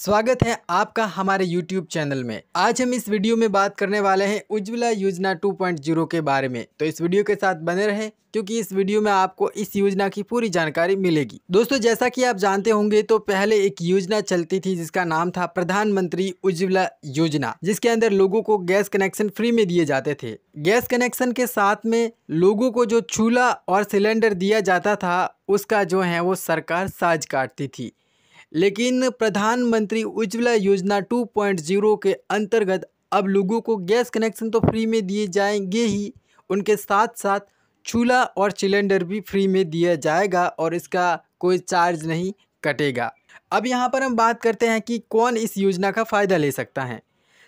स्वागत है आपका हमारे YouTube चैनल में आज हम इस वीडियो में बात करने वाले हैं उज्ज्वला योजना 2.0 के बारे में तो इस वीडियो के साथ बने रहें क्योंकि इस वीडियो में आपको इस योजना की पूरी जानकारी मिलेगी दोस्तों जैसा कि आप जानते होंगे तो पहले एक योजना चलती थी जिसका नाम था प्रधानमंत्री उज्ज्वला योजना जिसके अंदर लोगों को गैस कनेक्शन फ्री में दिए जाते थे गैस कनेक्शन के साथ में लोगों को जो चूल्हा और सिलेंडर दिया जाता था उसका जो है वो सरकार साज काटती थी लेकिन प्रधानमंत्री उज्ज्वला योजना 2.0 के अंतर्गत अब लोगों को गैस कनेक्शन तो फ्री में दिए जाएंगे ही उनके साथ साथ चूल्हा और सिलेंडर भी फ्री में दिया जाएगा और इसका कोई चार्ज नहीं कटेगा अब यहाँ पर हम बात करते हैं कि कौन इस योजना का फ़ायदा ले सकता है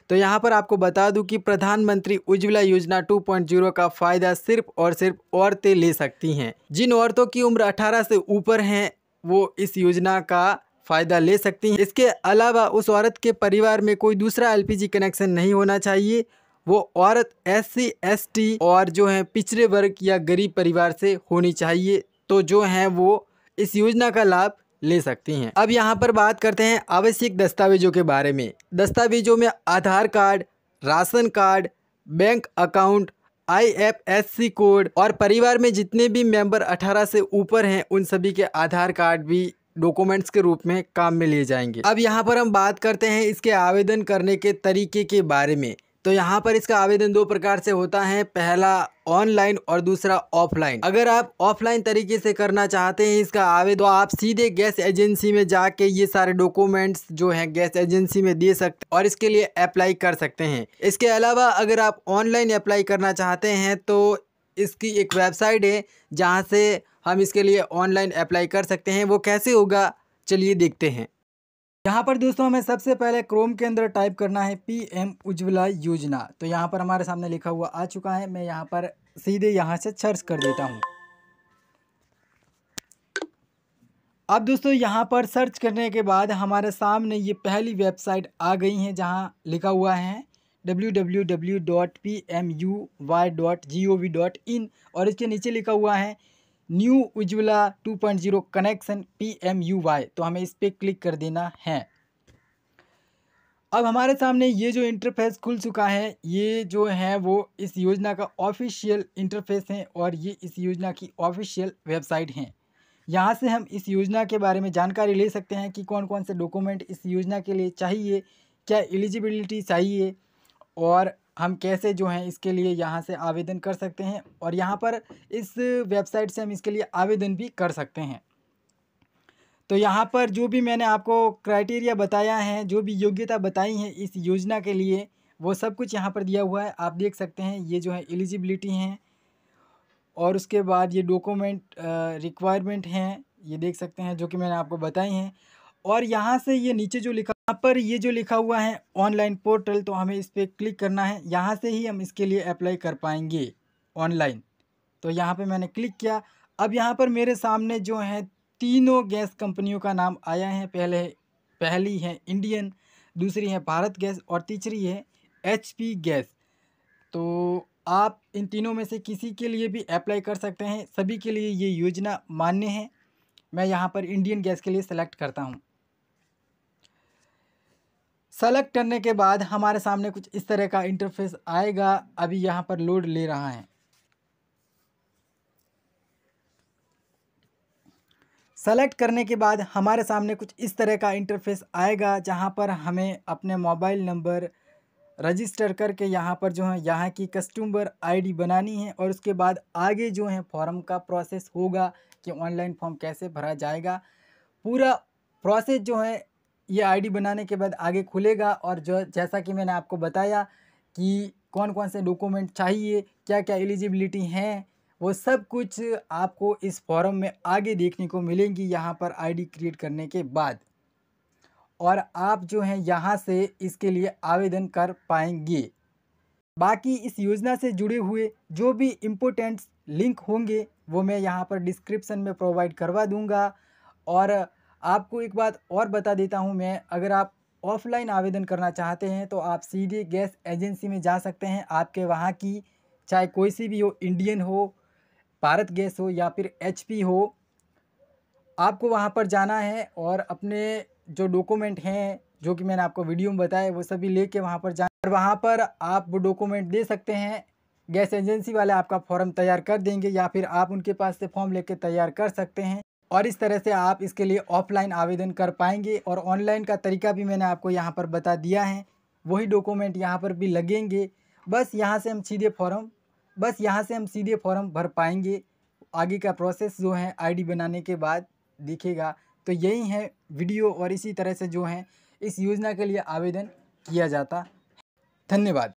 तो यहाँ पर आपको बता दूं कि प्रधानमंत्री उज्ज्वला योजना 2.0 का फ़ायदा सिर्फ और सिर्फ औरतें ले सकती हैं जिन औरतों की उम्र 18 से ऊपर हैं वो इस योजना का फ़ायदा ले सकती हैं इसके अलावा उस औरत के परिवार में कोई दूसरा एलपीजी कनेक्शन नहीं होना चाहिए वो औरत एससी एसटी और जो है पिछड़े वर्ग या गरीब परिवार से होनी चाहिए तो जो है वो इस योजना का लाभ ले सकती हैं अब यहाँ पर बात करते हैं आवश्यक दस्तावेजों के बारे में दस्तावेजों में Aadhaar card ration card bank account IFSC code और परिवार में जितने भी मेंबर 18 से ऊपर हैं उन सभी के आधार कार्ड भी डॉक्यूमेंट्स के रूप में काम में लिए जाएंगे अब यहाँ पर हम बात करते हैं इसके आवेदन करने के तरीके के बारे में तो यहाँ पर इसका आवेदन दो प्रकार से होता है पहला ऑनलाइन और दूसरा ऑफलाइन अगर आप ऑफलाइन तरीके से करना चाहते हैं इसका आवेदन तो आप सीधे गैस एजेंसी में जाके ये सारे डॉक्यूमेंट्स जो हैं गैस एजेंसी में दे सकते और इसके लिए अप्लाई कर सकते हैं इसके अलावा अगर आप ऑनलाइन अप्लाई करना चाहते हैं तो इसकी एक वेबसाइट है जहाँ से हम इसके लिए ऑनलाइन अप्लाई कर सकते हैं वो कैसे होगा चलिए देखते हैं यहाँ पर दोस्तों हमें सबसे पहले क्रोम के अंदर टाइप करना है पी एम उज्ज्वला योजना तो यहाँ पर हमारे सामने लिखा हुआ आ चुका है मैं यहाँ पर सीधे यहाँ से सर्च कर देता हूँ अब दोस्तों यहाँ पर सर्च करने के बाद हमारे सामने ये पहली वेबसाइट आ गई है जहाँ लिखा हुआ है W W W dot P M U Y dot G O V dot in और इसके नीचे लिखा हुआ है new Ujjwala two point zero connection P M U Y तो हमें इस पर क्लिक कर देना है अब हमारे सामने ये जो इंटरफेस खुल चुका है ये जो है वो इस योजना का ऑफिशियल इंटरफेस है और ये इस योजना की ऑफिशियल वेबसाइट हैं यहाँ से हम इस योजना के बारे में जानकारी ले सकते हैं कि कौन कौन से डॉक्यूमेंट इस योजना के लिए चाहिए क्या एलिजिबिलिटी चाहिए और हम कैसे जो हैं इसके लिए यहाँ से आवेदन कर सकते हैं और यहाँ पर इस वेबसाइट से हम इसके लिए आवेदन भी कर सकते हैं तो यहाँ पर जो भी मैंने आपको क्राइटेरिया बताया है जो भी योग्यता बताई है इस योजना के लिए वो सब कुछ यहाँ पर दिया हुआ है आप देख सकते हैं ये जो है एलिजिबिलिटी हैं और उसके बाद ये डॉक्यूमेंट रिक्वायरमेंट हैं ये देख सकते हैं जो कि मैंने आपको बताई हैं और यहाँ से ये नीचे जो लिखा यहाँ पर ये जो लिखा हुआ है ऑनलाइन पोर्टल तो हमें इस पर क्लिक करना है यहाँ से ही हम इसके लिए अप्लाई कर पाएंगे ऑनलाइन तो यहाँ पे मैंने क्लिक किया अब यहाँ पर मेरे सामने जो है तीनों गैस कंपनियों का नाम आया है पहले पहली है इंडियन दूसरी है भारत गैस और तीसरी है एच गैस तो आप इन तीनों में से किसी के लिए भी अप्लाई कर सकते हैं सभी के लिए ये योजना मान्य है मैं यहाँ पर इंडियन गैस के लिए सेलेक्ट करता हूँ सेलेक्ट करने के बाद हमारे सामने कुछ इस तरह का इंटरफेस आएगा अभी यहाँ पर लोड ले रहा है सेलेक्ट करने के बाद हमारे सामने कुछ इस तरह का इंटरफेस आएगा जहाँ पर हमें अपने मोबाइल नंबर रजिस्टर करके यहाँ पर जो है यहाँ की कस्टमर आईडी बनानी है और उसके बाद आगे जो है फॉर्म का प्रोसेस होगा कि ऑनलाइन फॉर्म कैसे भरा जाएगा पूरा प्रोसेस जो है ये आईडी बनाने के बाद आगे खुलेगा और जो जैसा कि मैंने आपको बताया कि कौन कौन से डॉक्यूमेंट चाहिए क्या क्या एलिजिबिलिटी हैं वो सब कुछ आपको इस फॉरम में आगे देखने को मिलेंगी यहाँ पर आईडी क्रिएट करने के बाद और आप जो हैं यहाँ से इसके लिए आवेदन कर पाएंगे बाकी इस योजना से जुड़े हुए जो भी इम्पोर्टेंट्स लिंक होंगे वो मैं यहाँ पर डिस्क्रिप्सन में प्रोवाइड करवा दूँगा और आपको एक बात और बता देता हूँ मैं अगर आप ऑफलाइन आवेदन करना चाहते हैं तो आप सीधे गैस एजेंसी में जा सकते हैं आपके वहाँ की चाहे कोई सी भी हो इंडियन हो भारत गैस हो या फिर एच हो आपको वहाँ पर जाना है और अपने जो डॉक्यूमेंट हैं जो कि मैंने आपको वीडियो में बताया वो सभी लेके वहाँ पर जा और वहाँ पर आप वो डॉक्यूमेंट दे सकते हैं गैस एजेंसी वाले आपका फॉर्म तैयार कर देंगे या फिर आप उनके पास से फॉर्म लेके तैयार कर सकते हैं और इस तरह से आप इसके लिए ऑफलाइन आवेदन कर पाएंगे और ऑनलाइन का तरीका भी मैंने आपको यहाँ पर बता दिया है वही डॉक्यूमेंट यहाँ पर भी लगेंगे बस यहाँ से हम सीधे फॉर्म बस यहाँ से हम सीधे फॉर्म भर पाएंगे आगे का प्रोसेस जो है आईडी बनाने के बाद दिखेगा तो यही है वीडियो और इसी तरह से जो है इस योजना के लिए आवेदन किया जाता धन्यवाद